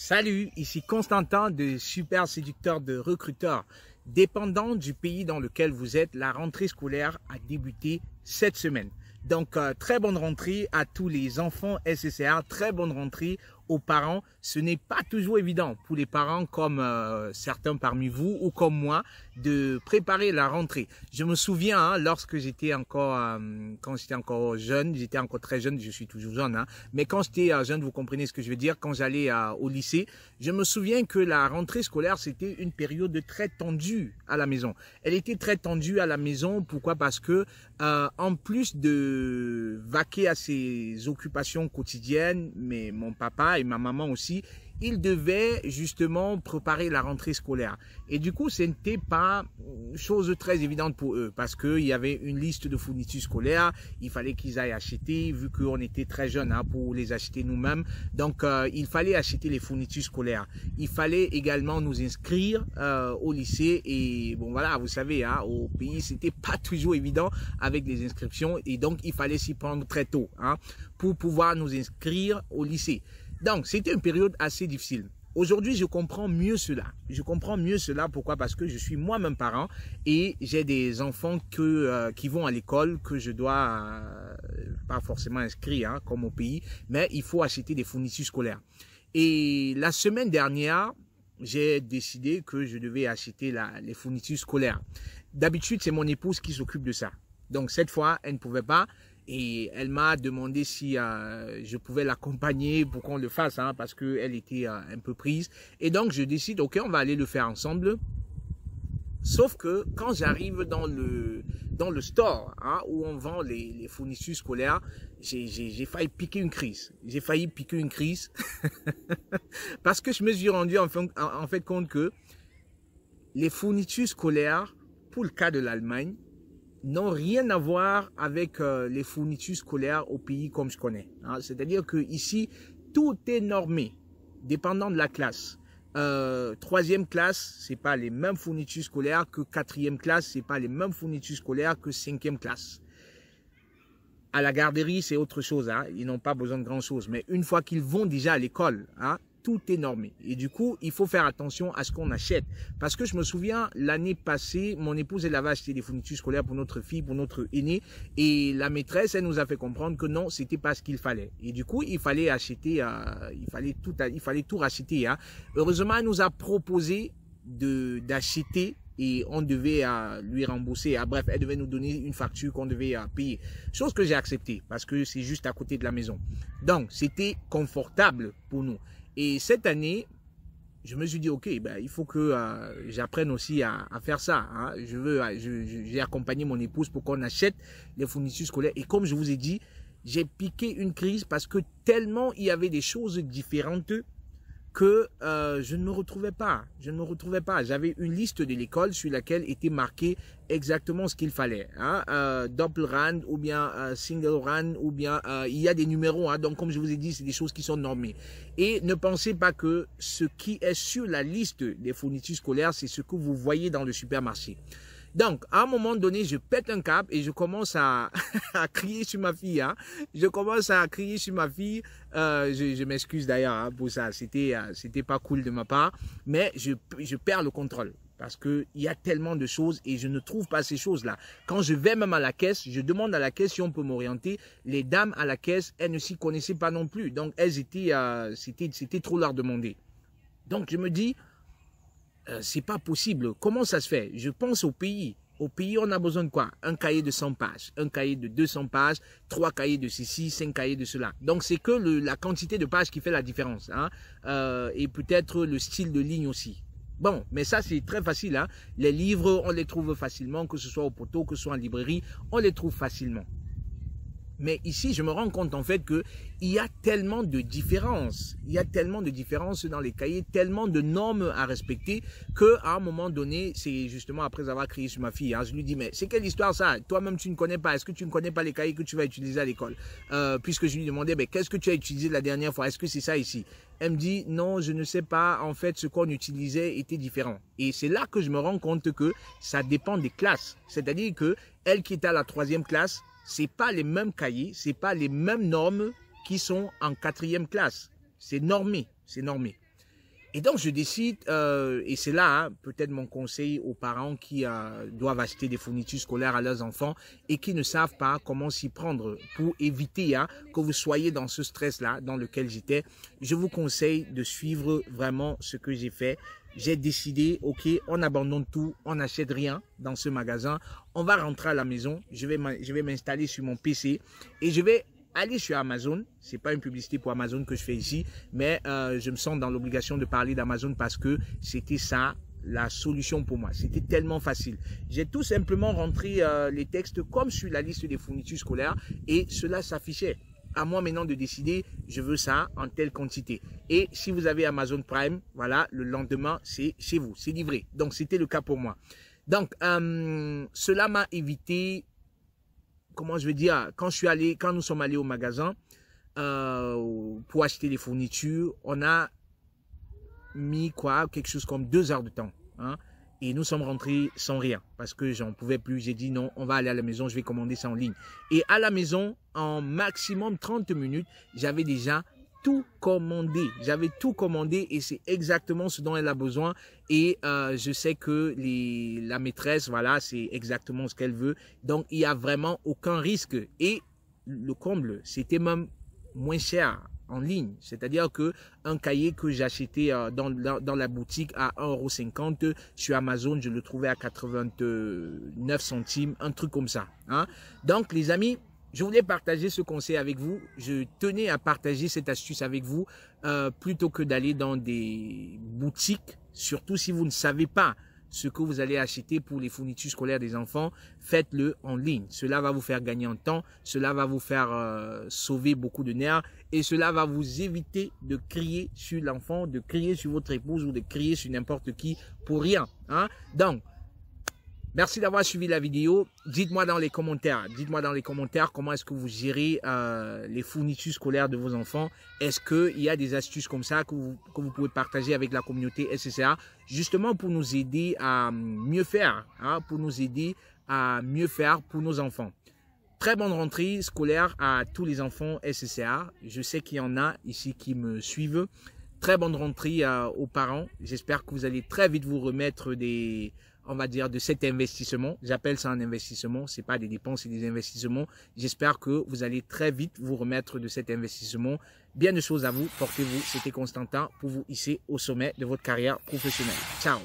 Salut, ici Constantin de Super Séducteur de Recruteurs. Dépendant du pays dans lequel vous êtes, la rentrée scolaire a débuté cette semaine. Donc, euh, très bonne rentrée à tous les enfants SSR, très bonne rentrée aux parents, ce n'est pas toujours évident pour les parents comme euh, certains parmi vous ou comme moi de préparer la rentrée. Je me souviens hein, lorsque j'étais encore euh, quand j'étais encore jeune, j'étais encore très jeune, je suis toujours jeune, hein, mais quand j'étais euh, jeune, vous comprenez ce que je veux dire, quand j'allais au lycée, je me souviens que la rentrée scolaire c'était une période très tendue à la maison. Elle était très tendue à la maison, pourquoi Parce que en plus de vaquer à ses occupations quotidiennes, mais mon papa et ma maman aussi, ils devaient justement préparer la rentrée scolaire. Et du coup, ce n'était pas euh, chose très évidente pour eux parce qu'il y avait une liste de fournitures scolaires, il fallait qu'ils aillent acheter, vu qu'on était très jeunes hein, pour les acheter nous-mêmes. Donc, euh, il fallait acheter les fournitures scolaires. Il fallait également nous inscrire euh, au lycée et bon voilà, vous savez, hein, au pays, ce n'était pas toujours évident avec les inscriptions et donc il fallait s'y prendre très tôt hein, pour pouvoir nous inscrire au lycée. Donc, c'était une période assez difficile. Aujourd'hui, je comprends mieux cela. Je comprends mieux cela. Pourquoi Parce que je suis moi-même parent et j'ai des enfants euh, qui vont à l'école que je dois, euh, pas forcément inscrire hein, comme au pays, mais il faut acheter des fournitures scolaires. Et la semaine dernière, j'ai décidé que je devais acheter les fournitures scolaires. D'habitude, c'est mon épouse qui s'occupe de ça. Donc cette fois, elle ne pouvait pas. Et elle m'a demandé si euh, je pouvais l'accompagner pour qu'on le fasse, hein, parce elle était euh, un peu prise. Et donc je décide, ok, on va aller le faire ensemble. Sauf que quand j'arrive dans le, dans le store hein, où on vend les, les fournitures scolaires, j'ai failli piquer une crise. J'ai failli piquer une crise parce que je me suis rendu en fait compte que les fournitures scolaires, pour le cas de l'Allemagne, n'ont rien à voir avec euh, les fournitures scolaires au pays comme je connais. Hein. C'est-à-dire que ici, tout est normé, dépendant de la classe. Euh, troisième classe, c'est pas les mêmes fournitures scolaires que quatrième classe, c'est pas les mêmes fournitures scolaires que cinquième classe. À la garderie, c'est autre chose. Hein. Ils n'ont pas besoin de grand chose. Mais une fois qu'ils vont déjà à l'école, hein, tout est normé. Et du coup, il faut faire attention à ce qu'on achète. Parce que je me souviens, l'année passée, mon épouse, elle avait acheté des fournitures scolaires pour notre fille, pour notre aîné. Et la maîtresse, elle nous a fait comprendre que non, c'était pas ce qu'il fallait. Et du coup, il fallait acheter, euh, il fallait tout, il fallait tout racheter. Hein. Heureusement, elle nous a proposé de d'acheter et on devait euh, lui rembourser. Ah, bref, elle devait nous donner une facture qu'on devait euh, payer. Chose que j'ai acceptée parce que c'est juste à côté de la maison. Donc, c'était confortable pour nous. Et cette année, je me suis dit, OK, ben, il faut que euh, j'apprenne aussi à, faire ça. Hein. Je veux, euh, j'ai accompagné mon épouse pour qu'on achète les fournitures scolaires. Et comme je vous ai dit, j'ai piqué une crise parce que tellement il y avait des choses différentes que euh, je ne me retrouvais pas. Je ne me retrouvais pas. J'avais une liste de l'école sur laquelle était marqué exactement ce qu'il fallait. Hein, euh, double run ou bien euh, single run ou bien il y a des numéros. Hein. donc comme je vous ai dit, c'est des choses qui sont normées. Et ne pensez pas que ce qui est sur la liste des fournitures scolaires, c'est ce que vous voyez dans le supermarché. Donc, à un moment donné, je pète un cap et je commence à, à crier sur ma fille. Hein. Je commence à crier sur ma fille. Euh, je, m'excuse d'ailleurs hein, pour ça. C'était, euh, c'était pas cool de ma part, mais je, je perds le contrôle parce que il y a tellement de choses et je ne trouve pas ces choses-là. Quand je vais même à la caisse, je demande à la caisse si on peut m'orienter. Les dames à la caisse, elles ne s'y connaissaient pas non plus, donc elles étaient, euh, c'était, c'était trop leur demander. Donc je me dis, euh, c'est pas possible. Comment ça se fait Je pense au pays. Au pays, on a besoin de quoi Un cahier de 100 pages, un cahier de 200 pages, trois cahiers de ceci, cinq cahiers de cela. Donc, c'est que la quantité de pages qui fait la différence. Hein? Euh, et peut-être le style de ligne aussi. Bon, mais ça, c'est très facile. Hein. Les livres, on les trouve facilement, que ce soit au poteau, que ce soit en librairie, on les trouve facilement. Mais ici, je me rends compte en fait que il y a tellement de différences, il y a tellement de différences dans les cahiers, tellement de normes à respecter qu'à un moment donné, c'est justement après avoir crié sur ma fille, hein, je lui dis mais c'est quelle histoire ça Toi-même tu ne connais pas, est-ce que tu ne connais pas les cahiers que tu vas utiliser à l'école euh, Puisque je lui demandais mais qu'est-ce que tu as utilisé la dernière fois Est-ce que c'est ça ici Elle me dit non, je ne sais pas. En fait, ce qu'on utilisait était différent. Et c'est là que je me rends compte que ça dépend des classes. C'est-à-dire que elle qui est à la troisième classe ce n'est pas les mêmes cahiers, ce n'est pas les mêmes normes qui sont en quatrième classe. C'est normé, c'est normé. Et donc je décide, euh, et c'est là hein, peut-être mon conseil aux parents qui euh, doivent acheter des fournitures scolaires à leurs enfants et qui ne savent pas comment s'y prendre pour éviter hein, que vous soyez dans ce stress-là dans lequel j'étais. Je vous conseille de suivre vraiment ce que j'ai fait, j'ai décidé, ok, on abandonne tout, on n'achète rien dans ce magasin, on va rentrer à la maison, je vais m'installer sur mon PC et je vais aller sur Amazon. Ce n'est pas une publicité pour Amazon que je fais ici, mais euh, je me sens dans l'obligation de parler d'Amazon parce que c'était ça la solution pour moi. C'était tellement facile. J'ai tout simplement rentré euh, les textes comme sur la liste des fournitures scolaires et cela s'affichait à moi maintenant de décider, je veux ça en telle quantité. Et si vous avez Amazon Prime, voilà, le lendemain, c'est chez vous, c'est livré. Donc, c'était le cas pour moi. Donc, euh, cela m'a évité, comment je veux dire, quand je suis allé, quand nous sommes allés au magasin euh, pour acheter les fournitures, on a mis quoi, quelque chose comme deux heures de temps. Hein. Et nous sommes rentrés sans rien parce que j'en pouvais plus. J'ai dit non, on va aller à la maison, je vais commander ça en ligne. Et à la maison, en maximum 30 minutes, j'avais déjà tout commandé. J'avais tout commandé et c'est exactement ce dont elle a besoin. Et euh, je sais que les, la maîtresse, voilà, c'est exactement ce qu'elle veut. Donc il n'y a vraiment aucun risque. Et le comble, c'était même moins cher ligne. C'est-à-dire que un cahier que j'achetais euh, dans, dans, la boutique à 1,50€ sur Amazon, je le trouvais à 89 centimes, un truc comme ça. Hein? Donc les amis, je voulais partager ce conseil avec vous. Je tenais à partager cette astuce avec vous euh, plutôt que d'aller dans des boutiques, surtout si vous ne savez pas ce que vous allez acheter pour les fournitures scolaires des enfants, faites-le en ligne. Cela va vous faire gagner en temps, cela va vous faire euh, sauver beaucoup de nerfs et cela va vous éviter de crier sur l'enfant, de crier sur votre épouse ou de crier sur n'importe qui pour rien. Hein? Donc, Merci d'avoir suivi la vidéo. Dites-moi dans les commentaires, dites-moi dans les commentaires comment est-ce que vous gérez euh, les fournitures scolaires de vos enfants. Est-ce qu'il y a des astuces comme ça que vous, pouvez partager avec la communauté SSA justement pour nous aider à mieux faire, hein, pour nous aider à mieux faire pour nos enfants. Très bonne rentrée scolaire à tous les enfants SSA. Je sais qu'il y en a ici qui me suivent. Très bonne rentrée euh, aux parents. J'espère que vous allez très vite vous remettre des on va dire, de cet investissement. J'appelle ça un investissement, c'est pas des dépenses, c'est des investissements. J'espère que vous allez très vite vous remettre de cet investissement. Bien de choses à vous, portez-vous, c'était Constantin pour vous hisser au sommet de votre carrière professionnelle. Ciao